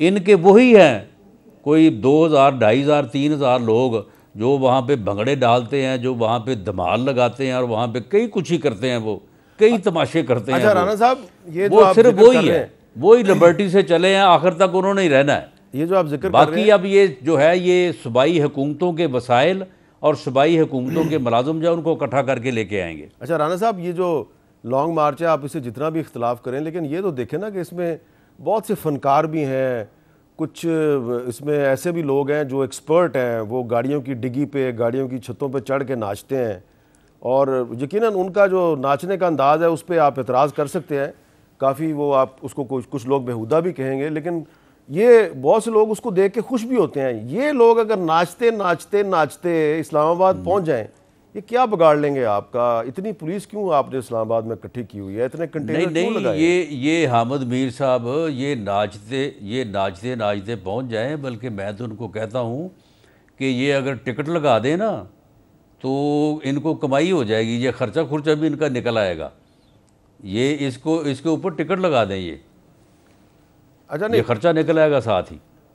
इनके वही हैं कोई दो हज़ार ढाई हज़ार तीन हज़ार लोग जो वहाँ पे भंगड़े डालते हैं जो वहाँ पे धमाल लगाते हैं और वहाँ पे कई कुछ ही करते हैं वो कई तमाशे करते अच्छा, हैं राणा साहब ये वो सिर्फ वही है वो ही लिबर्टी से चले हैं आखिर तक उन्होंने ही रहना है ये जो आप जिक्र बाकी अब ये जो है ये सूबाई हुकूमतों के वसाइल और सूबाई हुकूमतों के मुलाजम जो उनको इकट्ठा करके लेके आएंगे अच्छा राना साहब ये जो लॉन्ग मार्च है आप इसे जितना भी इख्तलाफ करें लेकिन ये तो देखें ना कि इसमें बहुत से फनकार भी हैं कुछ इसमें ऐसे भी लोग हैं जो एक्सपर्ट हैं वो गाड़ियों की डिगी पे गाड़ियों की छतों पे चढ़ के नाचते हैं और यकीनन उनका जो नाचने का अंदाज़ है उस पर आप इतराज़ कर सकते हैं काफ़ी वो आप उसको कुछ कुछ लोग बेहुदा भी कहेंगे लेकिन ये बहुत से लोग उसको देख के खुश भी होते हैं ये लोग अगर नाचते नाचते नाचते इस्लामाबाद हम्म। पहुँच जाएँ ये क्या बिगाड़ लेंगे आपका इतनी पुलिस क्यों आपने इस्लामाबाद में इकट्ठी की हुई है इतने कंटेनर नहीं, नहीं लगाए? ये ये हामिद मीर साहब ये नाचते ये नाचते नाचते पहुंच जाएं बल्कि मैं तो उनको कहता हूँ कि ये अगर टिकट लगा दें ना तो इनको कमाई हो जाएगी ये खर्चा खुर्चा भी इनका निकल आएगा ये इसको इसके ऊपर टिकट लगा दें ये अच्छा नहीं ये खर्चा निकल आएगा साथ ही